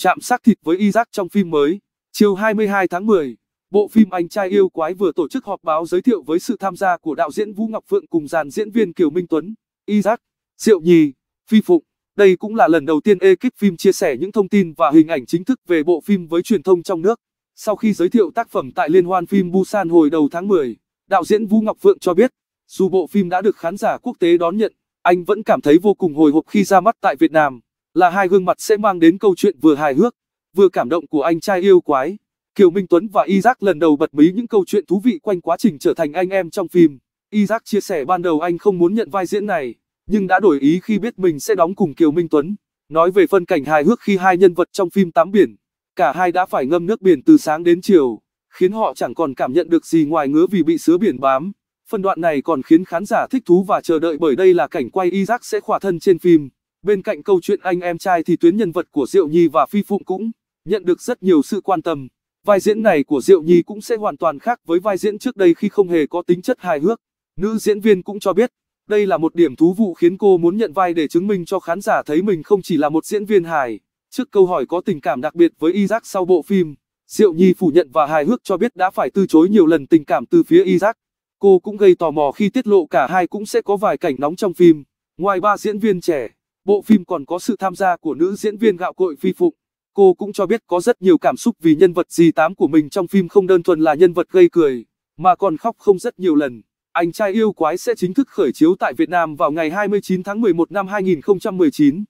chạm xác thịt với Isaac trong phim mới. Chiều 22 tháng 10, bộ phim Anh trai yêu quái vừa tổ chức họp báo giới thiệu với sự tham gia của đạo diễn Vũ Ngọc Phượng cùng dàn diễn viên Kiều Minh Tuấn, Isaac, Diệu Nhì, Phi Phụng. Đây cũng là lần đầu tiên ekip phim chia sẻ những thông tin và hình ảnh chính thức về bộ phim với truyền thông trong nước. Sau khi giới thiệu tác phẩm tại Liên hoan phim Busan hồi đầu tháng 10, đạo diễn Vũ Ngọc Phượng cho biết, dù bộ phim đã được khán giả quốc tế đón nhận, anh vẫn cảm thấy vô cùng hồi hộp khi ra mắt tại Việt Nam là hai gương mặt sẽ mang đến câu chuyện vừa hài hước, vừa cảm động của anh trai yêu quái. Kiều Minh Tuấn và Isaac lần đầu bật mí những câu chuyện thú vị quanh quá trình trở thành anh em trong phim. Isaac chia sẻ ban đầu anh không muốn nhận vai diễn này, nhưng đã đổi ý khi biết mình sẽ đóng cùng Kiều Minh Tuấn. Nói về phân cảnh hài hước khi hai nhân vật trong phim Tắm Biển, cả hai đã phải ngâm nước biển từ sáng đến chiều, khiến họ chẳng còn cảm nhận được gì ngoài ngứa vì bị sứa biển bám. Phân đoạn này còn khiến khán giả thích thú và chờ đợi bởi đây là cảnh quay Isaac sẽ khỏa thân trên phim. Bên cạnh câu chuyện anh em trai thì tuyến nhân vật của Diệu Nhi và Phi Phụng cũng nhận được rất nhiều sự quan tâm. Vai diễn này của Diệu Nhi cũng sẽ hoàn toàn khác với vai diễn trước đây khi không hề có tính chất hài hước. Nữ diễn viên cũng cho biết, đây là một điểm thú vụ khiến cô muốn nhận vai để chứng minh cho khán giả thấy mình không chỉ là một diễn viên hài. Trước câu hỏi có tình cảm đặc biệt với Isaac sau bộ phim, Diệu Nhi phủ nhận và hài hước cho biết đã phải từ chối nhiều lần tình cảm từ phía Isaac. Cô cũng gây tò mò khi tiết lộ cả hai cũng sẽ có vài cảnh nóng trong phim. Ngoài ba diễn viên trẻ, bộ phim còn có sự tham gia của nữ diễn viên gạo cội Phi Phụng. Cô cũng cho biết có rất nhiều cảm xúc vì nhân vật dì tám của mình trong phim không đơn thuần là nhân vật gây cười, mà còn khóc không rất nhiều lần. Anh trai yêu quái sẽ chính thức khởi chiếu tại Việt Nam vào ngày 29 tháng 11 năm 2019.